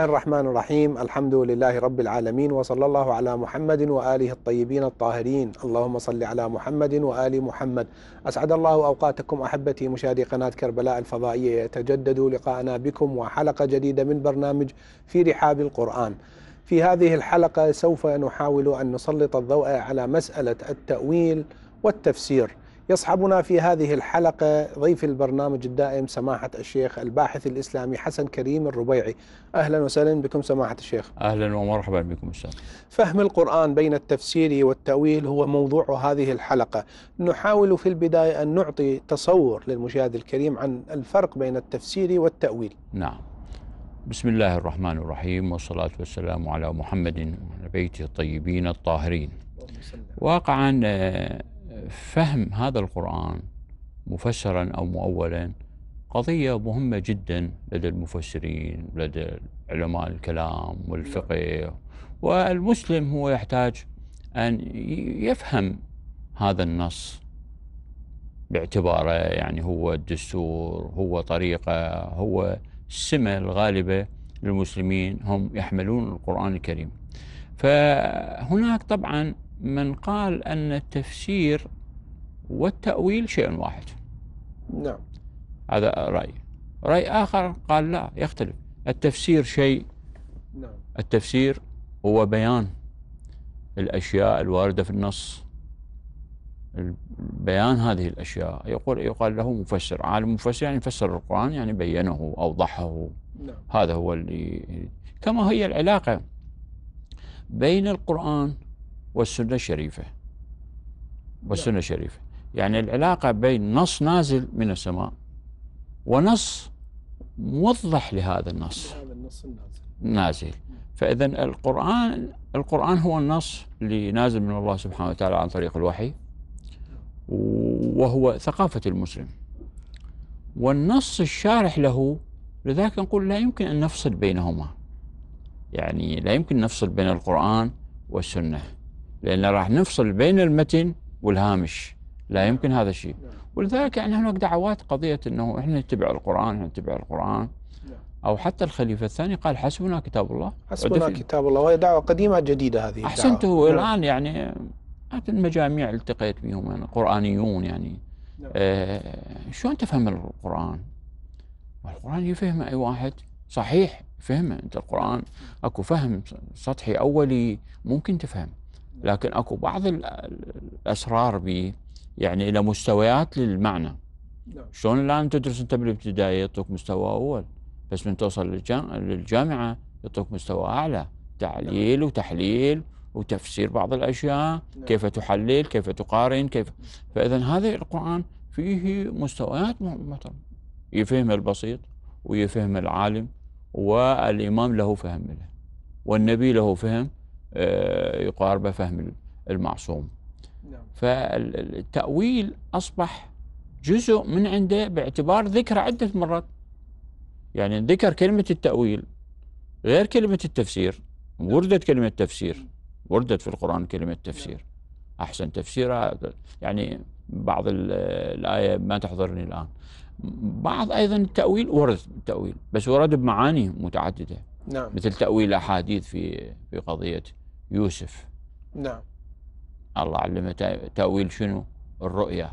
الله الرحمن الرحيم الحمد لله رب العالمين وصلى الله على محمد وآله الطيبين الطاهرين اللهم صل على محمد وآل محمد أسعد الله أوقاتكم أحبتي مشاهدي قناة كربلاء الفضائية يتجدد لقاءنا بكم وحلقة جديدة من برنامج في رحاب القرآن في هذه الحلقة سوف نحاول أن نسلط الضوء على مسألة التأويل والتفسير يصحبنا في هذه الحلقة ضيف البرنامج الدائم سماحة الشيخ الباحث الإسلامي حسن كريم الربيعي أهلا وسهلا بكم سماحة الشيخ أهلا ومرحبا بكم أستاذ فهم القرآن بين التفسير والتأويل هو موضوع هذه الحلقة نحاول في البداية أن نعطي تصور للمشاهد الكريم عن الفرق بين التفسير والتأويل نعم بسم الله الرحمن الرحيم والصلاة والسلام على محمد وعلى بيته الطيبين الطاهرين واقعا آه، فهم هذا القرآن مفسرا أو مؤولا قضية مهمة جدا لدى المفسرين لدى علماء الكلام والفقه والمسلم هو يحتاج أن يفهم هذا النص باعتباره يعني هو الدستور هو طريقة هو السمة الغالبة للمسلمين هم يحملون القرآن الكريم فهناك طبعا من قال أن التفسير والتأويل شيء واحد نعم هذا رأي رأي آخر قال لا يختلف التفسير شيء نعم التفسير هو بيان الأشياء الواردة في النص بيان هذه الأشياء يقول يقال له مفسر عالم مفسر يعني فسر القرآن يعني بينه أوضحه نعم. هذا هو اللي كما هي العلاقة بين القرآن والسنة الشريفة والسنة الشريفة نعم. يعني العلاقة بين نص نازل من السماء ونص موضح لهذا النص نازل فإذا القرآن القرآن هو النص اللي نازل من الله سبحانه وتعالى عن طريق الوحي وهو ثقافة المسلم والنص الشارح له لذلك نقول لا يمكن أن نفصل بينهما يعني لا يمكن نفصل بين القرآن والسنة لأن راح نفصل بين المتن والهامش لا يمكن هذا الشيء ولذلك يعني هناك دعوات قضية أنه إحنا نتبع القرآن إحنا نتبع القرآن نعم. أو حتى الخليفة الثاني قال حسبنا كتاب الله حسبنا كتاب الله وهي دعوة قديمة جديدة هذه أحسنته نعم. الآن يعني المجاميع التقيت بهم يعني قرآنيون يعني نعم. آه شلون تفهم القرآن؟ القرآن يفهمه أي واحد صحيح فهمه أنت القرآن أكو فهم سطحي أولي ممكن تفهم لكن اكو بعض الاسرار بي يعني الى مستويات للمعنى نعم. شلون الان تدرس انت بالابتدائي يعطوك مستوى اول بس من توصل للجامعه يعطوك مستوى اعلى تعليل وتحليل وتفسير بعض الاشياء نعم. كيف تحلل كيف تقارن كيف فاذا هذا القران فيه مستويات مثلا يفهم البسيط ويفهم العالم والامام له فهم له والنبي له فهم آه، يقارب فهم المعصوم نعم. فالتأويل أصبح جزء من عنده باعتبار ذكر عدة مرات يعني ذكر كلمة التأويل غير كلمة التفسير نعم. وردت كلمة تفسير وردت في القرآن كلمة تفسير نعم. أحسن تفسيرها يعني بعض الآية ما تحضرني الآن بعض أيضا التأويل ورد التأويل بس ورد بمعاني متعددة نعم. مثل تأويل أحاديث في في قضية يوسف نعم الله علمه تأويل شنو الرؤية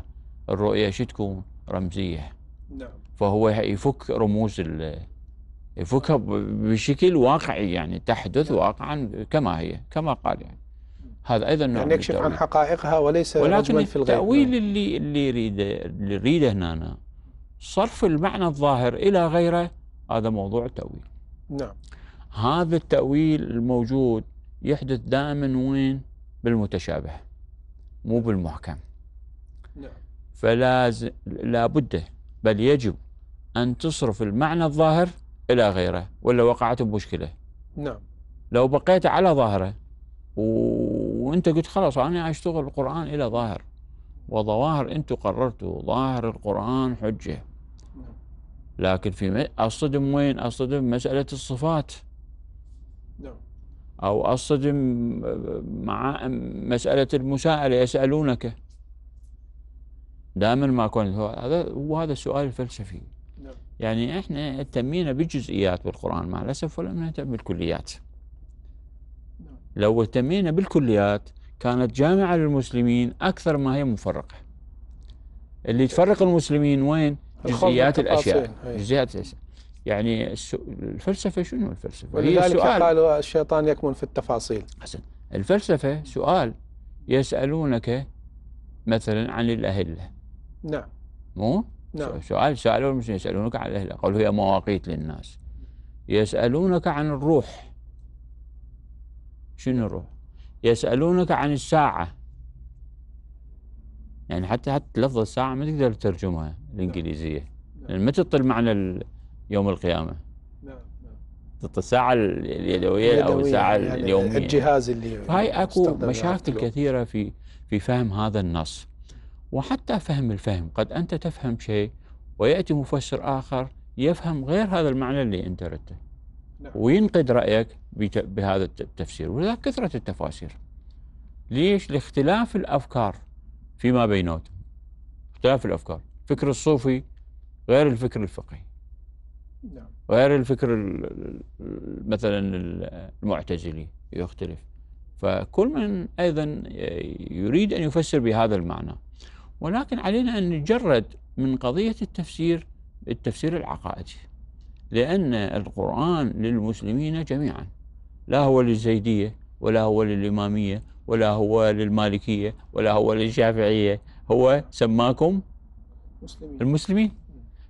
الرؤية شو تكون رمزية نعم فهو يفك رموز يفكها بشكل واقعي يعني تحدث نعم. واقعا كما هي كما قال يعني هذا ايضا نوع يعني يكشف عن حقائقها وليس ولكن في الغيب التاويل اللي اللي يريده اللي يريده هنا صرف المعنى الظاهر الى غيره هذا موضوع التاويل نعم هذا التاويل الموجود يحدث دائما وين بالمتشابه مو بالمحكم نعم فلا بد لابد بل يجب أن تصرف المعنى الظاهر إلى غيره ولا وقعت بمشكلة نعم لو بقيت على ظاهره و... وانت قلت خلاص انا اشتغل القران الى ظاهر وظواهر انتم قررتوا ظاهر القران حجه نعم. لكن في م... اصطدم وين اصطدم مساله الصفات نعم أو أصطدم آه، مع مسألة المساءلة يسألونك دائما ما كنت هذا هو هذا السؤال الفلسفي نعم. يعني احنا اهتمينا بالجزئيات بالقرآن مع الأسف ولم نهتم بالكليات نعم. لو اهتمينا بالكليات كانت جامعة للمسلمين أكثر ما هي مفرقة اللي تفرق المسلمين وين؟ جزئيات الأشياء جزئيات الأشياء يعني الفلسفة شنو الفلسفة؟ ولذلك قالوا الشيطان يكمن في التفاصيل حسن الفلسفة سؤال يسألونك مثلا عن الأهلة نعم مو؟ نعم سؤال سألوا المسلمين يسألونك عن الأهلة قالوا هي مواقيت للناس يسألونك عن الروح شنو الروح؟ يسألونك عن الساعة يعني حتى حتى لفظ الساعة ما تقدر تترجمها نعم. الإنجليزية نعم. يعني ما تطل معنى يوم القيامة نعم نعم الساعة اليدوية أو الساعة يعني اليومية الجهاز اللي هاي أكو مشاكل كثيرة في في فهم هذا النص وحتى فهم الفهم قد أنت تفهم شيء ويأتي مفسر آخر يفهم غير هذا المعنى اللي أنت ردته نعم. وينقد رأيك بهذا التفسير ولذلك كثرة التفاسير ليش؟ لاختلاف الأفكار فيما بينهم اختلاف الأفكار الفكر الصوفي غير الفكر الفقهي نعم. غير الفكر مثلا المعتزلي يختلف فكل من أيضا يريد أن يفسر بهذا المعنى ولكن علينا أن نجرد من قضية التفسير التفسير العقائدي لأن القرآن للمسلمين جميعا لا هو للزيدية ولا هو للإمامية ولا هو للمالكية ولا هو للشافعية هو سماكم مسلمين. المسلمين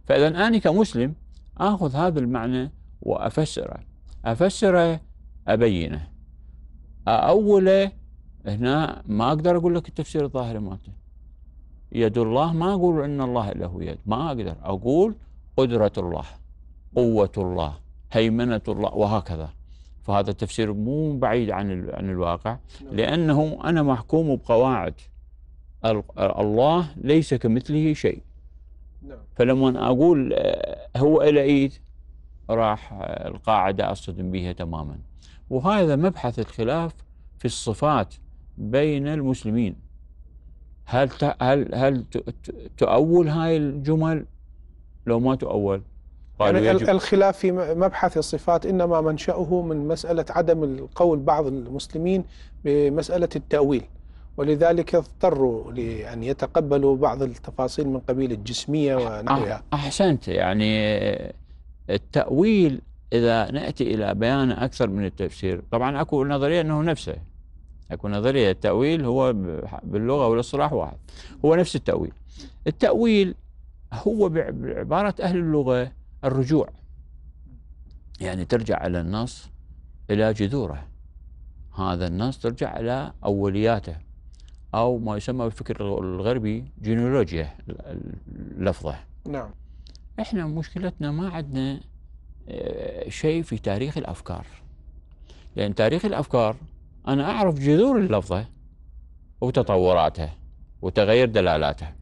فإذا أنا كمسلم آخذ هذا المعنى وأفسره أفسره أبينه أأوله هنا ما أقدر أقول لك التفسير الظاهري مالته يد الله ما أقول إن الله له يد ما أقدر أقول قدرة الله قوة الله هيمنة الله وهكذا فهذا التفسير مو بعيد عن عن الواقع نعم. لأنه أنا محكوم بقواعد الله ليس كمثله شيء نعم فلما اقول آه، هو الى ايد راح آه، القاعده اصطدم بها تماما وهذا مبحث الخلاف في الصفات بين المسلمين هل هل هل تؤول هاي الجمل لو ما تؤول يعني الخلاف في مبحث الصفات انما منشاه من مساله عدم القول بعض المسلمين بمساله التاويل ولذلك اضطروا لأن يتقبلوا بعض التفاصيل من قبيل الجسمية ونحوها أحسنت يعني التأويل إذا نأتي إلى بيان أكثر من التفسير طبعا أكو نظرية أنه نفسه أكو نظرية التأويل هو باللغة والاصطلاح واحد هو نفس التأويل التأويل هو بعبارة أهل اللغة الرجوع يعني ترجع إلى النص إلى جذوره هذا النص ترجع إلى أولياته أو ما يسمى بالفكر الغربي جينولوجيا لفظة نعم إحنا مشكلتنا ما عندنا آه، شيء في تاريخ الأفكار لأن تاريخ الأفكار أنا أعرف جذور اللفظة وتطوراتها وتغير دلالاتها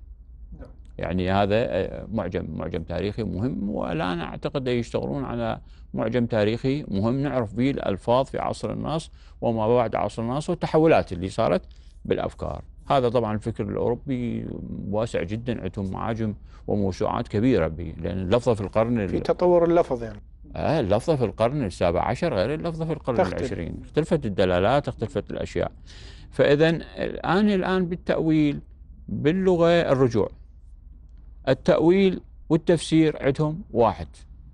نعم. يعني هذا آه، معجم معجم تاريخي مهم والآن أعتقد يشتغلون على معجم تاريخي مهم نعرف به الألفاظ في عصر النص وما بعد عصر النص والتحولات اللي صارت بالافكار هذا طبعا الفكر الاوروبي واسع جدا عندهم معاجم وموسوعات كبيره به لان اللفظه في القرن في تطور اللفظ يعني آه اللفظه في القرن السابع عشر غير اللفظه في القرن تختلف. العشرين اختلفت الدلالات اختلفت الاشياء فاذا الان الان بالتاويل باللغه الرجوع التاويل والتفسير عندهم واحد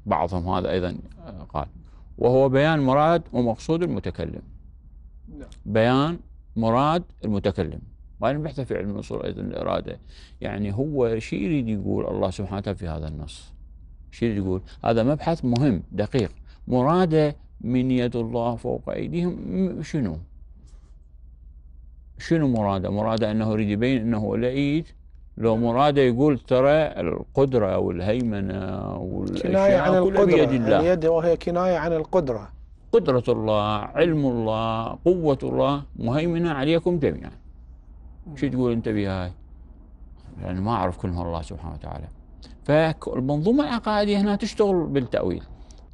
بعضهم هذا ايضا آه، قال وهو بيان مراد ومقصود المتكلم نعم. بيان مراد المتكلم ما نبحث في علم الأصول أيضا الإرادة يعني هو شو يريد يقول الله سبحانه وتعالى في هذا النص شو يريد يقول هذا مبحث مهم دقيق مراده من يد الله فوق أيديهم شنو شنو مراده مراده أنه يريد يبين أنه لا إيد لو مراده يقول ترى القدرة والهيمنة والأشياء كلها بيد الله يعني يده وهي كناية عن القدرة قدرة الله علم الله قوة الله مهيمنة عليكم جميعا شو تقول أنت بها لأن ما أعرف كلمة الله سبحانه وتعالى فالمنظومة العقائدية هنا تشتغل بالتأويل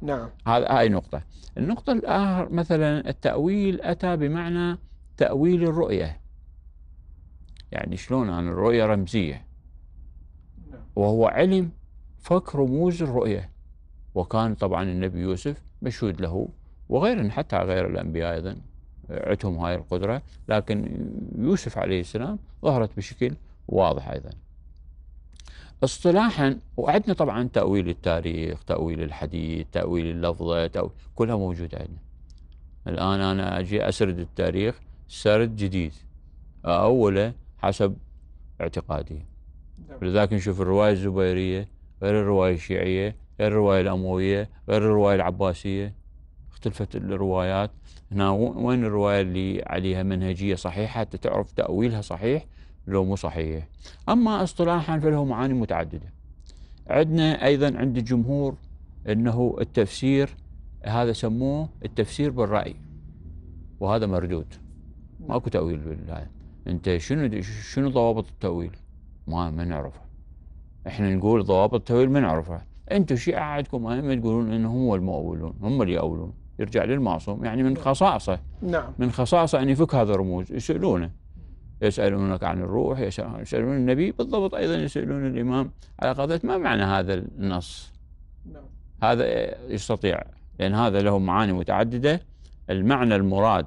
نعم هذا هاي نقطة النقطة الآخر مثلا التأويل أتى بمعنى تأويل الرؤية يعني شلون أنا الرؤية رمزية نعم. وهو علم فك رموز الرؤية وكان طبعا النبي يوسف مشهود له وغيرهم حتى غير الأنبياء أيضا عندهم هاي القدرة لكن يوسف عليه السلام ظهرت بشكل واضح أيضا اصطلاحا وعندنا طبعا تأويل التاريخ تأويل الحديث تأويل اللفظة تأويل كلها موجودة عندنا الآن أنا أجي أسرد التاريخ سرد جديد أوله حسب اعتقادي نعم. لذلك نشوف الرواية الزبيرية غير الرواية الشيعية غير الرواية الأموية غير الرواية العباسية اختلفت الروايات هنا وين الرواية اللي عليها منهجية صحيحة حتى تعرف تأويلها صحيح لو مو صحيح أما اصطلاحا فله معاني متعددة عندنا أيضا عند الجمهور أنه التفسير هذا سموه التفسير بالرأي وهذا مردود ماكو تأويل بالله أنت شنو شنو ضوابط التأويل ما ما نعرفها احنا نقول ضوابط التأويل ما نعرفها انتم شيعة عندكم ائمه تقولون انهم هم المؤولون هم اللي يؤولون يرجع للمعصوم يعني من نعم. خصائصه نعم من خصائصه أن يفك هذا الرموز يسألونه يسألونك عن الروح يسألون النبي بالضبط أيضا يسألون الإمام على قضية ما معنى هذا النص نعم. هذا يستطيع لأن هذا له معاني متعددة المعنى المراد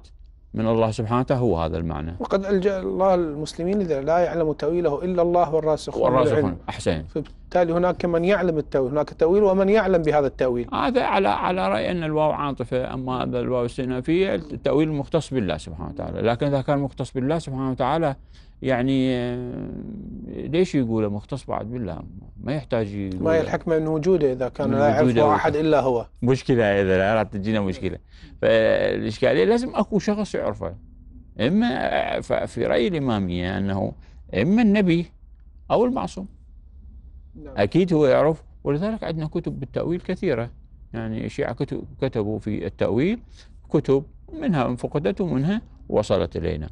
من الله سبحانه هو هذا المعنى وقد ألجأ الله المسلمين إذا لا يعلم تأويله إلا الله والراسخون والراسخون أحسن فبالتالي هناك من يعلم التأويل هناك تأويل ومن يعلم بهذا التأويل هذا على على رأي أن الواو عاطفة أما هذا الواو الاستئنافية التأويل مختص بالله سبحانه وتعالى لكن إذا كان مختص بالله سبحانه وتعالى يعني آه، ليش يقوله مختص بعد بالله ما يحتاج يقوله. ما هي الحكمه من وجوده اذا كان لا يعرفه احد الا هو مشكله اذا لا راح تجينا مشكله فالاشكاليه لازم اكو شخص يعرفه اما آه، في راي الاماميه انه اما النبي او المعصوم نعم. اكيد هو يعرف ولذلك عندنا كتب بالتاويل كثيره يعني الشيعه كتبوا في التاويل كتب منها انفقدت ومنها وصلت الينا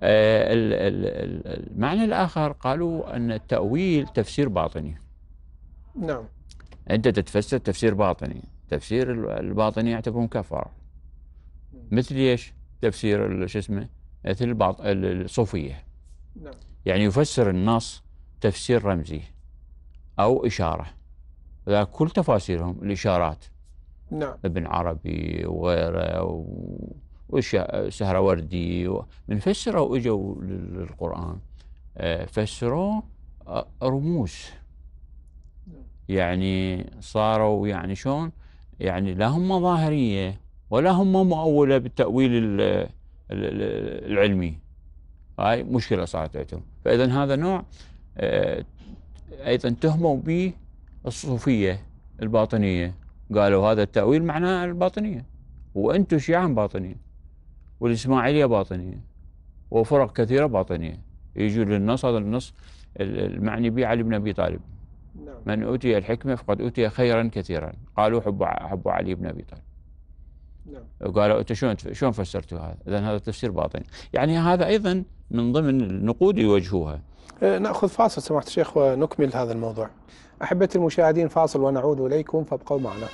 آه، المعنى الآخر قالوا أن التأويل تفسير باطني نعم أنت تتفسر تفسير باطني تفسير الباطني يعتبرون كفر نعم. مثل ايش؟ تفسير شو اسمه؟ مثل الصوفية نعم يعني يفسر النص تفسير رمزي أو إشارة كل تفاسيرهم الإشارات نعم ابن عربي وغيره و... وردي من فسروا اجوا للقران آه، فسروه آه، رموز يعني صاروا يعني شلون يعني لا هم ظاهريه ولا هم مؤوله بالتاويل العلمي هاي مشكله صارت عندهم فاذا هذا نوع آه، ايضا تهموا به الصوفيه الباطنيه قالوا هذا التاويل معناه الباطنيه وانتم شيعه باطنيه والإسماعيلية باطنية وفرق كثيرة باطنية يجوا للنص هذا النص المعني به علي بن أبي طالب نعم. من أوتي الحكمة فقد أوتي خيرا كثيرا قالوا حب حب علي بن أبي طالب نعم. أنت شلون شلون فسرتوا هذا؟ إذا هذا تفسير باطني، يعني هذا أيضا من ضمن النقود يواجهوها. أه، ناخذ فاصل سماحة الشيخ ونكمل هذا الموضوع. أحبتي المشاهدين فاصل ونعود إليكم فابقوا معنا.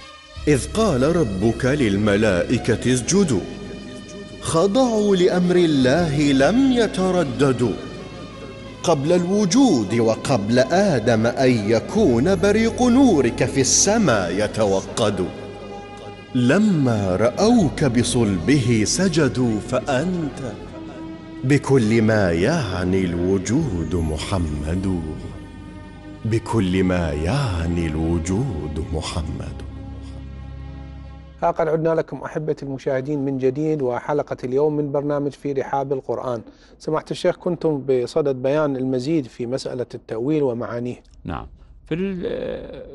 إذ قال ربك للملائكة اسجدوا خضعوا لامر الله لم يترددوا قبل الوجود وقبل ادم ان يكون بريق نورك في السماء يتوقد لما راوك بصلبه سجدوا فانت بكل ما يعني الوجود محمد بكل ما يعني الوجود محمد ها قد عدنا لكم أحبتي المشاهدين من جديد وحلقة اليوم من برنامج في رحاب القرآن سماحة الشيخ كنتم بصدد بيان المزيد في مسألة التأويل ومعانيه نعم في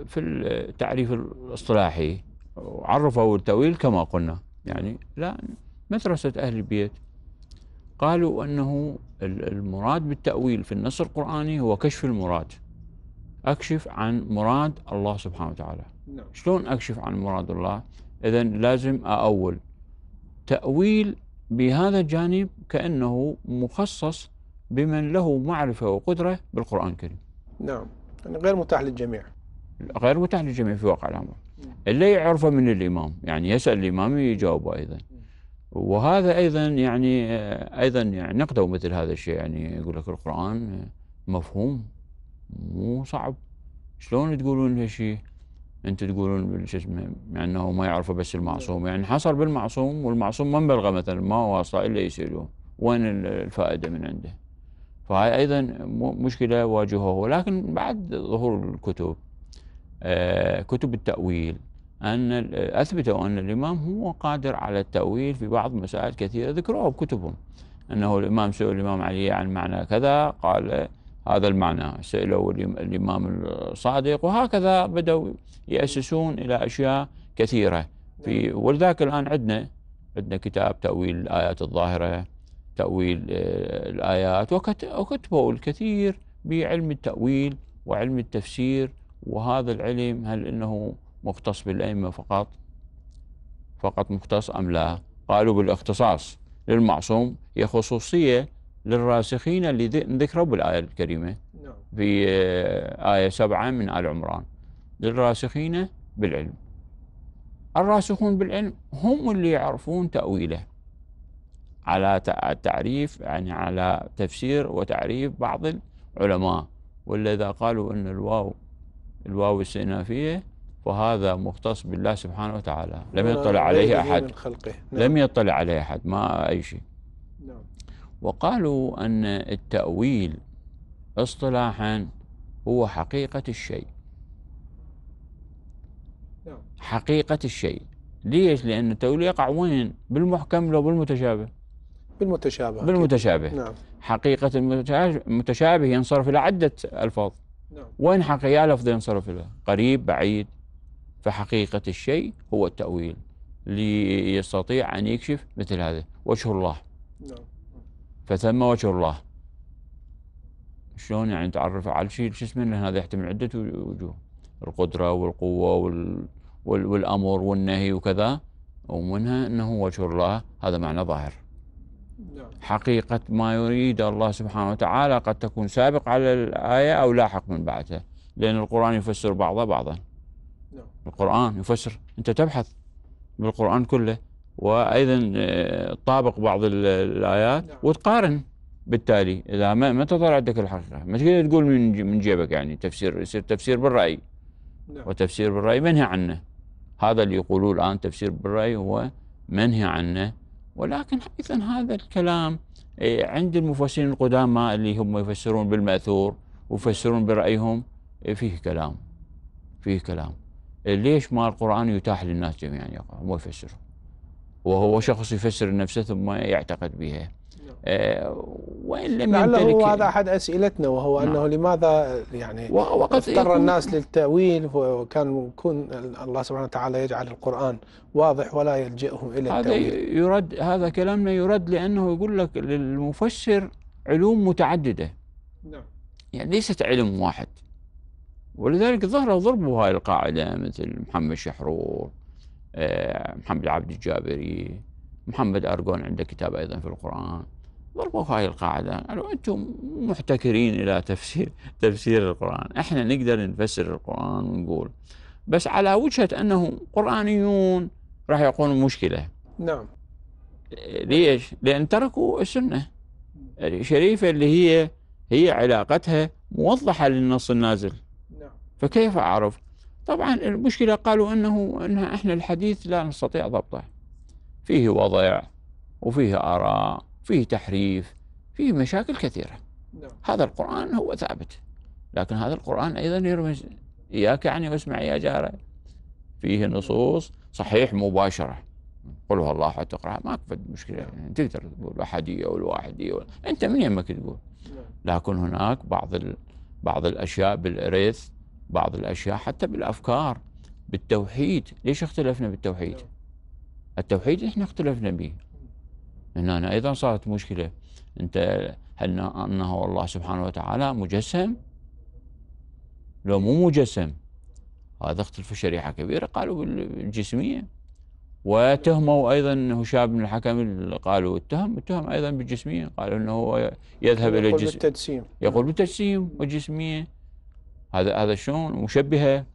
في التعريف الاصطلاحي عرفوا التأويل كما قلنا يعني لا مدرسة أهل البيت قالوا أنه المراد بالتأويل في النص القرآني هو كشف المراد أكشف عن مراد الله سبحانه وتعالى نعم. شلون أكشف عن مراد الله إذا لازم أأول تأويل بهذا الجانب كأنه مخصص بمن له معرفة وقدرة بالقرآن الكريم نعم يعني غير متاح للجميع غير متاح للجميع في واقع الأمر نعم. اللي يعرفه من الإمام يعني يسأل الإمام يجاوبه أيضا نعم. وهذا أيضا يعني أيضا يعني نقدوا مثل هذا الشيء يعني يقول لك القرآن مفهوم مو صعب شلون تقولون هالشيء انتم تقولون شو اسمه انه ما يعرفوا بس المعصوم نعم. يعني حصل بالمعصوم والمعصوم ما بلغ مثلا ما واصله الا يسالوه وين الفائده من عنده فهاي ايضا مشكله واجهوها ولكن بعد ظهور الكتب آه، كتب التاويل ان اثبتوا ان الامام هو قادر على التاويل في بعض مسائل كثيره ذكروها بكتبهم انه الامام سئل الامام علي عن معنى كذا قال هذا المعنى سألوا الإمام الصادق وهكذا بدأوا يأسسون إلى أشياء كثيرة في نعم. ولذلك الآن عندنا عندنا كتاب تأويل الآيات الظاهرة تأويل آه، الآيات وكتبوا الكثير بعلم التأويل وعلم التفسير وهذا العلم هل إنه مختص بالأئمة فقط فقط مختص أم لا قالوا بالاختصاص للمعصوم هي خصوصية للراسخين اللي ذكروا بالآية الكريمة نعم. في آه، آية سبعة من آل عمران للراسخين بالعلم الراسخون بالعلم هم اللي يعرفون تأويله على تعريف يعني على تفسير وتعريف بعض العلماء والذي إذا قالوا أن الواو الواو السينافية وهذا مختص بالله سبحانه وتعالى لم يطلع عليه أحد لم نعم. يطلع عليه أحد ما أي شيء نعم. وقالوا أن التأويل اصطلاحا هو حقيقة الشيء نعم. حقيقة الشيء ليش؟ لأن التأويل يقع وين؟ بالمحكم لو بالمتشابه بالمتشابه بالمتشابه نعم حقيقة المتشابه ينصرف إلى عدة ألفاظ نعم وين حقيقة لفظ ينصرف إلى قريب بعيد فحقيقة الشيء هو التأويل ليستطيع أن يكشف مثل هذا وجه الله نعم فتم وجه الله شلون يعني تعرف على شيء شو اسمه لأن هذا يحتمل عدة وجوه القدرة والقوة وال والأمر والنهي وكذا ومنها أنه وجه الله هذا معنى ظاهر نعم. حقيقة ما يريد الله سبحانه وتعالى قد تكون سابق على الآية أو لاحق من بعدها لأن القرآن يفسر بعضه بعضا نعم. القرآن يفسر أنت تبحث بالقرآن كله وايضا آه، طابق بعض الايات نعم. وتقارن بالتالي اذا ما ما تطلع عندك الحقيقه ما تقدر تقول من من جيبك يعني تفسير يصير تفسير بالراي نعم. وتفسير بالراي منهي عنه هذا اللي يقولوه الان تفسير بالراي هو منهي عنه ولكن حقيقه هذا الكلام آه، عند المفسرين القدامى اللي هم يفسرون بالماثور ويفسرون برايهم آه، فيه كلام فيه كلام ليش ما القران يتاح للناس جميعا يقرأ هو يفسره وهو شخص يفسر نفسه ثم يعتقد بها نعم. آه، وان لم يمتلك هو هذا احد اسئلتنا وهو نعم. انه لماذا يعني وقد اضطر الناس للتاويل وكان يكون الله سبحانه وتعالى يجعل القران واضح ولا يلجئهم الى هذا التاويل يرد هذا كلامنا يرد لانه يقول لك للمفسر علوم متعدده نعم يعني ليست علم واحد ولذلك ظهر ضربوا هاي القاعده مثل محمد شحرور آه، محمد عبد الجابري محمد أرجون عنده كتاب أيضا في القرآن ضربوا هاي القاعدة قالوا يعني أنتم محتكرين إلى تفسير تفسير القرآن إحنا نقدر نفسر القرآن ونقول بس على وجهة أنهم قرآنيون راح يقولون مشكلة نعم ليش؟ لأن تركوا السنة الشريفة اللي هي هي علاقتها موضحة للنص النازل نعم فكيف أعرف طبعا المشكلة قالوا أنه أنها إحنا الحديث لا نستطيع ضبطه فيه وضع وفيه آراء فيه تحريف فيه مشاكل كثيرة نعم. هذا القرآن هو ثابت لكن هذا القرآن أيضا يرمز إياك يعني واسمع يا جارة فيه نصوص صحيح مباشرة قل هو الله احد تقرا ما مشكله يعني تقدر تقول احديه والواحديه ولا. انت من يمك تقول نعم. لكن هناك بعض ال... بعض الاشياء بالارث بعض الأشياء حتى بالأفكار بالتوحيد ليش اختلفنا بالتوحيد التوحيد احنا اختلفنا به هنا أنا أيضا صارت مشكلة أنت هل أنه الله سبحانه وتعالى مجسم لو مو مجسم هذا اختلف شريحة كبيرة قالوا بالجسمية وتهموا ايضا هشام بن الحكم قالوا اتهم اتهم ايضا بالجسميه قالوا انه هو يذهب الى الجسم يقول بالتجسيم يقول بالتجسيم والجسميه هذا هذا شلون مشبهه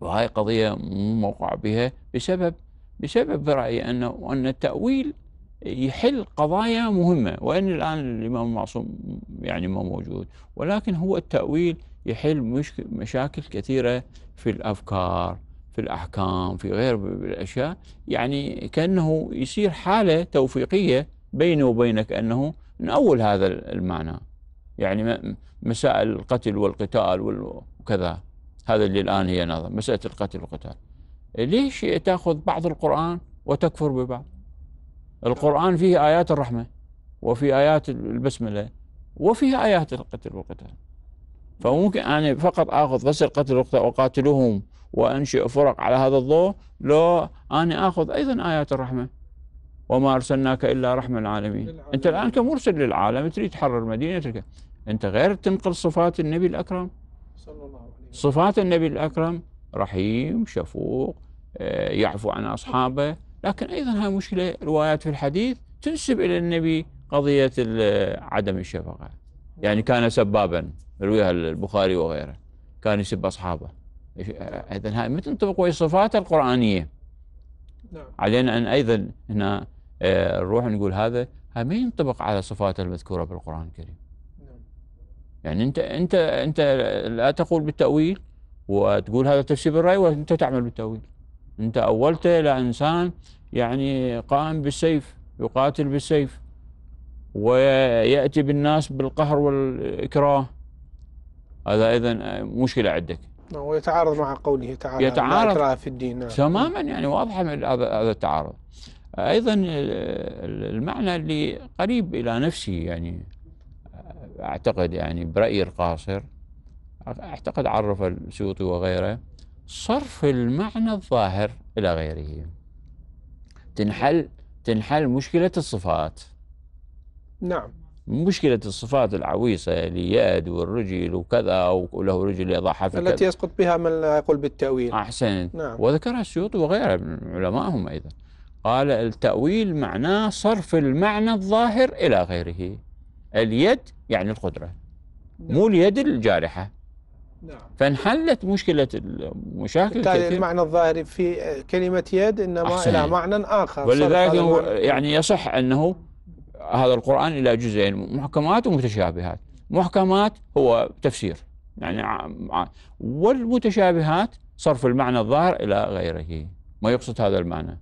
وهاي قضيه مو موقع بها بسبب بسبب برايي انه ان التاويل يحل قضايا مهمه وان الان الامام المعصوم يعني ما موجود ولكن هو التاويل يحل مشاكل كثيره في الافكار في الاحكام في غير الاشياء يعني كانه يصير حاله توفيقيه بينه وبينك انه نأول هذا المعنى يعني مسائل القتل والقتال وكذا هذا اللي الآن هي نظر مسألة القتل والقتال ليش تأخذ بعض القرآن وتكفر ببعض القرآن فيه آيات الرحمة وفي آيات البسملة وفيه آيات القتل والقتال فممكن أنا فقط آخذ بس القتل وقاتلهم وأنشئ فرق على هذا الضوء لو أنا آخذ أيضا آيات الرحمة وما أرسلناك إلا رحمة العالمين أنت الآن كمرسل للعالم تريد تحرر مدينتك أنت غير تنقل صفات النبي الأكرم صفات النبي الأكرم رحيم شفوق آه، يعفو عن أصحابه لكن أيضا هاي مشكلة روايات في الحديث تنسب إلى النبي قضية عدم الشفقة يعني كان سبابا يرويها البخاري وغيره كان يسب أصحابه إذا هاي ما تنطبق وهي صفاته القرآنية نعم. علينا أن أيضا هنا آه، نروح نقول هذا ما ينطبق على صفاته المذكوره بالقران الكريم نعم. يعني انت انت انت لا تقول بالتاويل وتقول هذا تفسير الراي وانت تعمل بالتاويل انت اولته الى انسان يعني قائم بالسيف يقاتل بالسيف وياتي بالناس بالقهر والاكراه هذا اذا مشكله عندك نعم، ويتعارض مع قوله تعالى يتعارض في الدين نعم. تماما يعني واضحه هذا التعارض أيضا المعنى اللي قريب إلى نفسي يعني أعتقد يعني برأيي القاصر أعتقد عرف السيوطي وغيره صرف المعنى الظاهر إلى غيره تنحل تنحل مشكلة الصفات نعم مشكلة الصفات العويصة اليد والرجل وكذا وله رجل يضعها في التي يسقط بها من لا يقول بالتأويل أحسنت نعم وذكرها السيوطي وغيره من علمائهم أيضا قال التأويل معناه صرف المعنى الظاهر إلى غيره اليد يعني القدرة نعم. مو اليد الجارحة نعم. فانحلت مشكلة المشاكل بالتالي المعنى الظاهر في كلمة يد إنما أحسن. إلى معنى آخر ولذلك يعني يصح أنه هذا القرآن إلى جزئين محكمات ومتشابهات محكمات هو تفسير يعني والمتشابهات صرف المعنى الظاهر إلى غيره ما يقصد هذا المعنى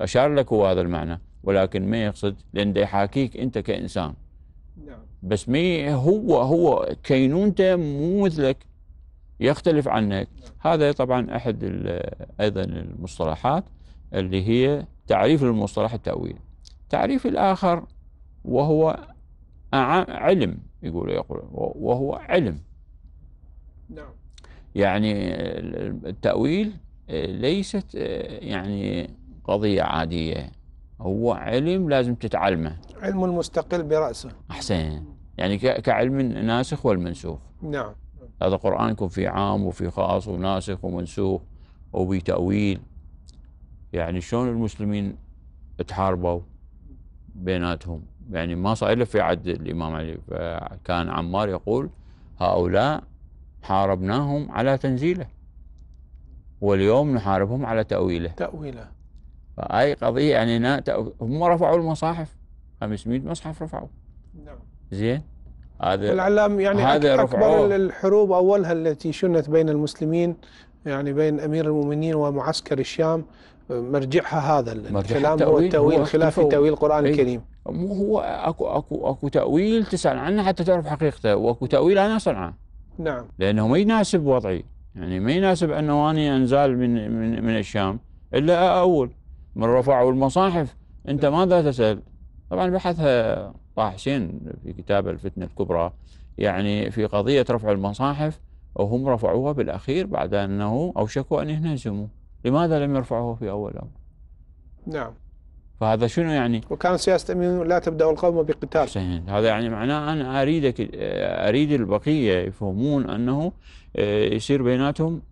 أشار لك هو هذا المعنى ولكن ما يقصد لأن يحاكيك أنت كإنسان نعم. بس ما هو هو كينونته مو مثلك يختلف عنك نعم. هذا طبعا أحد أيضا المصطلحات اللي هي تعريف المصطلح التأويل تعريف الآخر وهو علم يقول يقول وهو علم نعم يعني التأويل ليست يعني قضية عادية هو علم لازم تتعلمه علم المستقل برأسه أحسن يعني كعلم ناسخ والمنسوخ نعم هذا القرآن يكون في عام وفي خاص وناسخ ومنسوخ وفي تأويل يعني شلون المسلمين تحاربوا بيناتهم يعني ما صار في عهد الإمام علي فكان عمار يقول هؤلاء حاربناهم على تنزيله واليوم نحاربهم على تأويله تأويله فأي قضيه يعني هم رفعوا المصاحف 500 مصحف رفعوا نعم زين هذا العلام يعني هذا أكبر رفعوه. الحروب أولها التي شنت بين المسلمين يعني بين أمير المؤمنين ومعسكر الشام مرجعها هذا مرجع الكلام هو التأويل خلاف تأويل القرآن إيه. الكريم مو هو أكو أكو أكو تأويل تسأل عنه حتى تعرف حقيقته وأكو تأويل أنا أسأل عنه نعم لأنه ما يناسب وضعي يعني ما يناسب أنه أنا أنزال من من من الشام إلا أول من رفعه المصاحف أنت ماذا تسأل طبعا بحثها طه حسين في كتاب الفتنة الكبرى يعني في قضية رفع المصاحف وهم رفعوها بالأخير بعد أنه أوشكوا أن يهزموا لماذا لم يرفعوه في أول أمر نعم فهذا شنو يعني وكان سياسة أمين لا تبدأ القوم بقتال حسين هذا يعني معناه أنا أريدك أريد البقية يفهمون أنه آه، يصير بيناتهم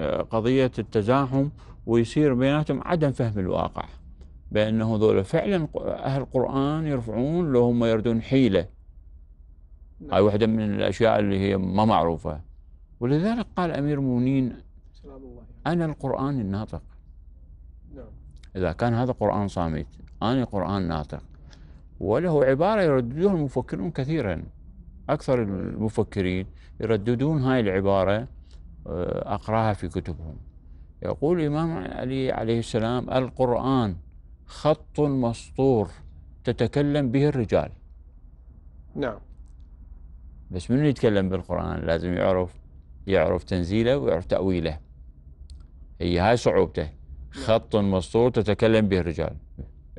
آه، قضية التزاحم ويصير بيناتهم عدم فهم الواقع بأنه ذولا فعلا أهل القرآن يرفعون لو هم يردون حيلة نعم. هاي واحدة من الأشياء اللي هي ما معروفة ولذلك قال أمير المؤمنين أنا القرآن الناطق نعم. إذا كان هذا قرآن صامت أنا قرآن ناطق وله عبارة يرددها المفكرون كثيرا أكثر المفكرين يرددون هاي العبارة آه، أقراها في كتبهم يقول الإمام علي عليه السلام القرآن خط مسطور تتكلم به الرجال نعم بس من يتكلم بالقرآن لازم يعرف يعرف تنزيله ويعرف تأويله هي هاي صعوبته نعم. خط مسطور تتكلم به الرجال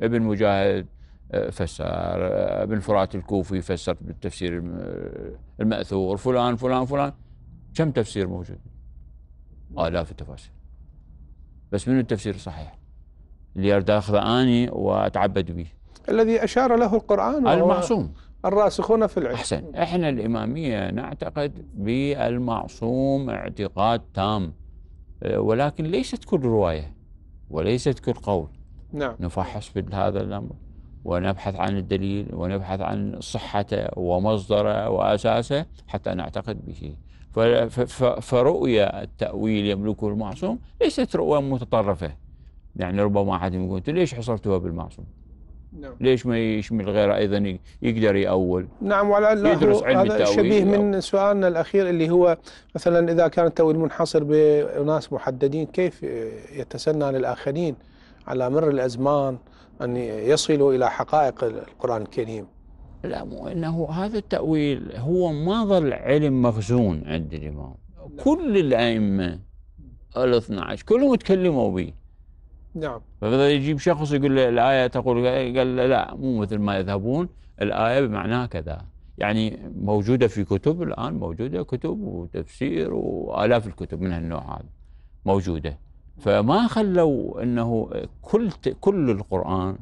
ابن مجاهد آه، فسر آه، ابن فرات الكوفي فسر بالتفسير آه، المأثور فلان فلان فلان كم تفسير موجود آلاف التفاسير بس منو التفسير الصحيح اللي أريد أخذه أني وأتعبد به الذي أشار له القرآن المعصوم الراسخون في العلم أحسن إحنا الإمامية نعتقد بالمعصوم اعتقاد تام ولكن ليست كل رواية وليست كل قول نعم نفحص في هذا الأمر ونبحث عن الدليل ونبحث عن صحته ومصدره وأساسه حتى نعتقد به فرؤيا التأويل يملكه المعصوم ليست رؤى متطرفة يعني ربما أحد يقول ليش حصرتها بالمعصوم نعم. ليش ما يشمل غيره ايضا يقدر يأول نعم وعلى يدرس علم هذا التأويل شبيه من سؤالنا الاخير اللي هو مثلا اذا كان التأويل منحصر بناس محددين كيف يتسنى للاخرين على مر الازمان ان يصلوا الى حقائق القرآن الكريم لا مو انه هذا التاويل هو ما ظل علم مخزون عند الامام كل الائمه ال 12 كلهم تكلموا به نعم فبدل يجيب شخص يقول له الايه تقول قال له لا مو مثل ما يذهبون الايه بمعناها كذا يعني موجوده في كتب الان موجوده كتب وتفسير والاف الكتب من هالنوع هذا موجوده فما خلوا انه كل كل القران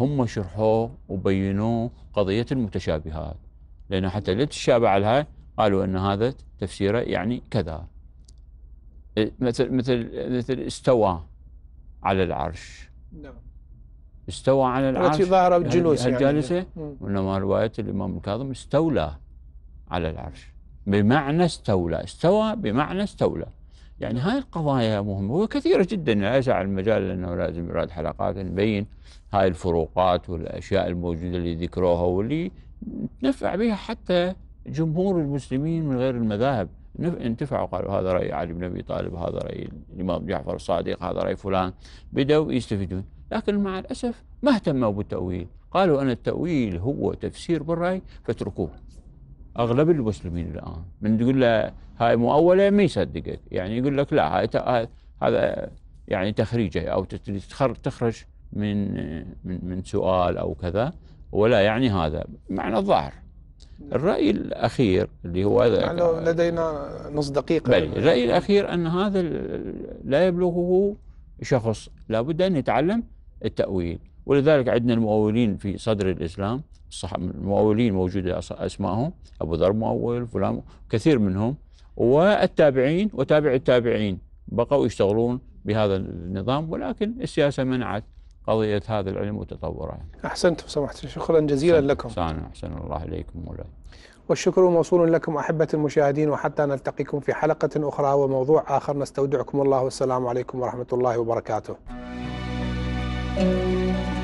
هم شرحوه وبينوه قضية المتشابهات لأنه حتى لا تتشابه على هاي قالوا أن هذا تفسيره يعني كذا إيه، مثل مثل مثل استوى على العرش نعم استوى على العرش التي ظهر بجلوس الجالسة يعني. وإنما رواية الإمام الكاظم استولى على العرش بمعنى استولى استوى بمعنى استولى يعني نعم. هاي القضايا مهمة وكثيرة جدا لا يسع المجال لأنه لازم يراد حلقات نبين هاي الفروقات والأشياء الموجودة اللي ذكروها واللي نفع بها حتى جمهور المسلمين من غير المذاهب انتفعوا قالوا هذا رأي علي بن أبي طالب هذا رأي الإمام جعفر الصادق هذا رأي فلان بدأوا يستفيدون لكن مع الأسف ما اهتموا بالتأويل قالوا أن التأويل هو تفسير بالرأي فاتركوه أغلب المسلمين الآن من تقول له هاي مؤولة ما يصدقك يعني يقول لك لا هاي هذا يعني تخريجه أو تخرج من من من سؤال او كذا ولا يعني هذا معنى الظاهر الراي الاخير اللي هو هذا لدينا نص دقيقه بل الراي الاخير ان هذا لا يبلغه شخص لابد ان يتعلم التاويل ولذلك عندنا المؤولين في صدر الاسلام الصح... المؤولين موجوده اسمائهم ابو ذر مؤول فلان كثير منهم والتابعين وتابع التابعين بقوا يشتغلون بهذا النظام ولكن السياسه منعت قضية هذا العلم وتطوره أحسنتم سمحت شكرا جزيلا أحسنت. لكم أحسن أحسن الله اليكم مولاي والشكر موصول لكم أحبة المشاهدين وحتى نلتقيكم في حلقة أخرى وموضوع آخر نستودعكم الله والسلام عليكم ورحمة الله وبركاته